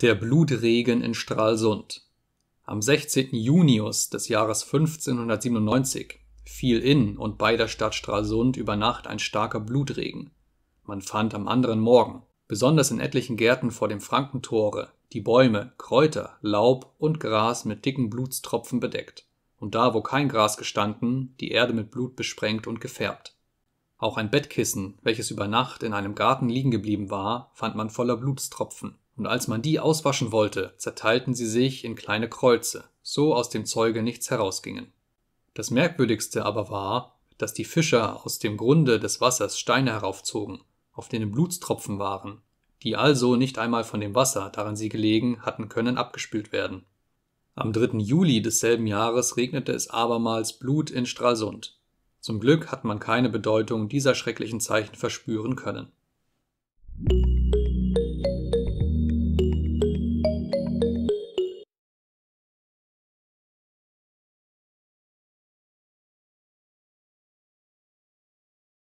Der Blutregen in Stralsund. Am 16. Junius des Jahres 1597 fiel in und bei der Stadt Stralsund über Nacht ein starker Blutregen. Man fand am anderen Morgen, besonders in etlichen Gärten vor dem Frankentore, die Bäume, Kräuter, Laub und Gras mit dicken Blutstropfen bedeckt, und da, wo kein Gras gestanden, die Erde mit Blut besprengt und gefärbt. Auch ein Bettkissen, welches über Nacht in einem Garten liegen geblieben war, fand man voller Blutstropfen und als man die auswaschen wollte, zerteilten sie sich in kleine Kreuze, so aus dem Zeuge nichts herausgingen. Das merkwürdigste aber war, dass die Fischer aus dem Grunde des Wassers Steine heraufzogen, auf denen Blutstropfen waren, die also nicht einmal von dem Wasser, daran sie gelegen hatten können, abgespült werden. Am 3. Juli desselben Jahres regnete es abermals Blut in Stralsund. Zum Glück hat man keine Bedeutung dieser schrecklichen Zeichen verspüren können.